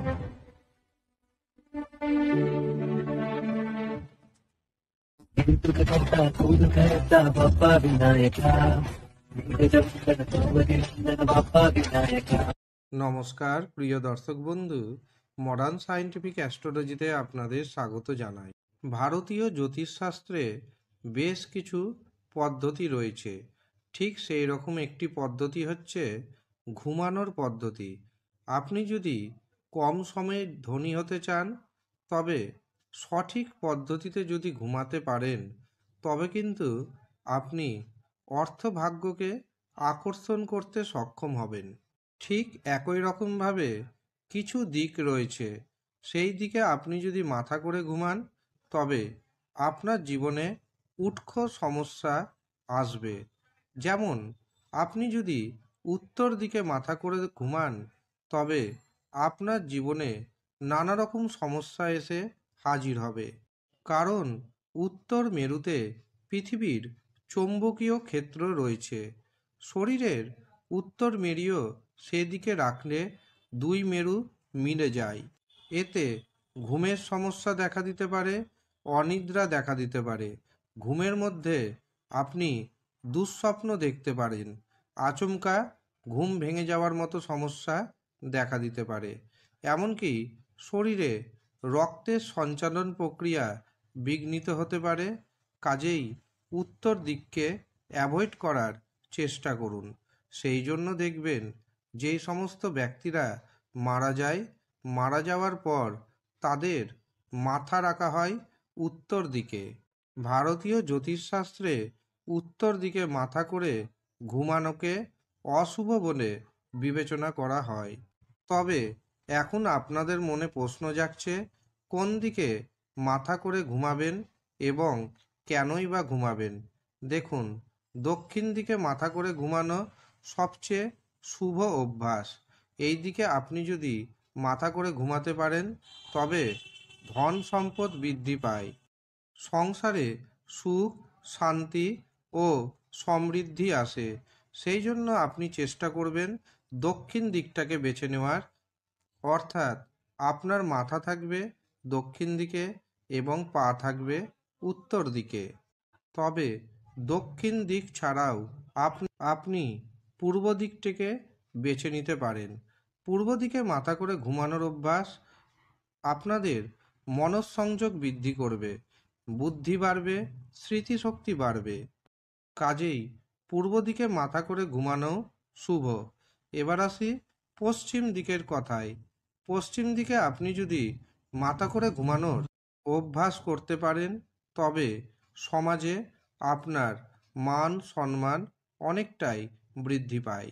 নমস্কার প্রিয় দর্শক বন্ধু মডার্ন সায়েন্টিফিক অ্যাস্ট্রোলজিতে আপনাদের স্বাগত জানাই ভারতীয় জ্যোতিষশাস্ত্রে বেশ কিছু পদ্ধতি রয়েছে ঠিক সেই রকম একটি পদ্ধতি হচ্ছে ঘুমানোর পদ্ধতি আপনি যদি কম সময়ে ধনী হতে চান তবে সঠিক পদ্ধতিতে যদি ঘুমাতে পারেন তবে কিন্তু আপনি অর্থভাগ্যকে আকর্ষণ করতে সক্ষম হবেন ঠিক একই রকমভাবে কিছু দিক রয়েছে সেই দিকে আপনি যদি মাথা করে ঘুমান তবে আপনার জীবনে উৎখ সমস্যা আসবে যেমন আপনি যদি উত্তর দিকে মাথা করে ঘুমান তবে আপনার জীবনে নানা রকম সমস্যা এসে হাজির হবে কারণ উত্তর মেরুতে পৃথিবীর চৌম্বকীয় ক্ষেত্র রয়েছে শরীরের উত্তর মেরিও সেদিকে রাখলে দুই মেরু মিলে যায় এতে ঘুমের সমস্যা দেখা দিতে পারে অনিদ্রা দেখা দিতে পারে ঘুমের মধ্যে আপনি দুঃস্বপ্ন দেখতে পারেন আচমকা ঘুম ভেঙে যাওয়ার মতো সমস্যা দেখা দিতে পারে এমনকি শরীরে রক্তের সঞ্চালন প্রক্রিয়া বিঘ্নিত হতে পারে কাজেই উত্তর দিককে অ্যাভয়েড করার চেষ্টা করুন সেই জন্য দেখবেন যেই সমস্ত ব্যক্তিরা মারা যায় মারা যাওয়ার পর তাদের মাথা রাখা হয় উত্তর দিকে ভারতীয় জ্যোতিষশাস্ত্রে উত্তর দিকে মাথা করে ঘুমানোকে অশুভ বলে বিবেচনা করা হয় তবে এখন আপনাদের মনে প্রশ্ন জাগছে কোন দিকে মাথা করে ঘুমাবেন এবং কেনই বা ঘুমাবেন দেখুন দক্ষিণ দিকে মাথা করে ঘুমানো সবচেয়ে শুভ অভ্যাস এই দিকে আপনি যদি মাথা করে ঘুমাতে পারেন তবে ধন সম্পদ বৃদ্ধি পায় সংসারে সুখ শান্তি ও সমৃদ্ধি আসে সেই জন্য আপনি চেষ্টা করবেন দক্ষিণ দিকটাকে বেছে নেওয়ার অর্থাৎ আপনার মাথা থাকবে দক্ষিণ দিকে এবং পা থাকবে উত্তর দিকে তবে দক্ষিণ দিক ছাড়াও আপনি আপনি পূর্ব দিকটিকে বেছে নিতে পারেন পূর্ব দিকে মাথা করে ঘুমানোর অভ্যাস আপনাদের মনঃসংযোগ বৃদ্ধি করবে বুদ্ধি বাড়বে স্মৃতিশক্তি বাড়বে কাজেই পূর্ব দিকে মাথা করে ঘুমানো শুভ এবার আসি পশ্চিম দিকের কথায় পশ্চিম দিকে আপনি যদি মাথা করে ঘুমানোর অভ্যাস করতে পারেন তবে সমাজে আপনার মান সম্মান অনেকটাই বৃদ্ধি পায়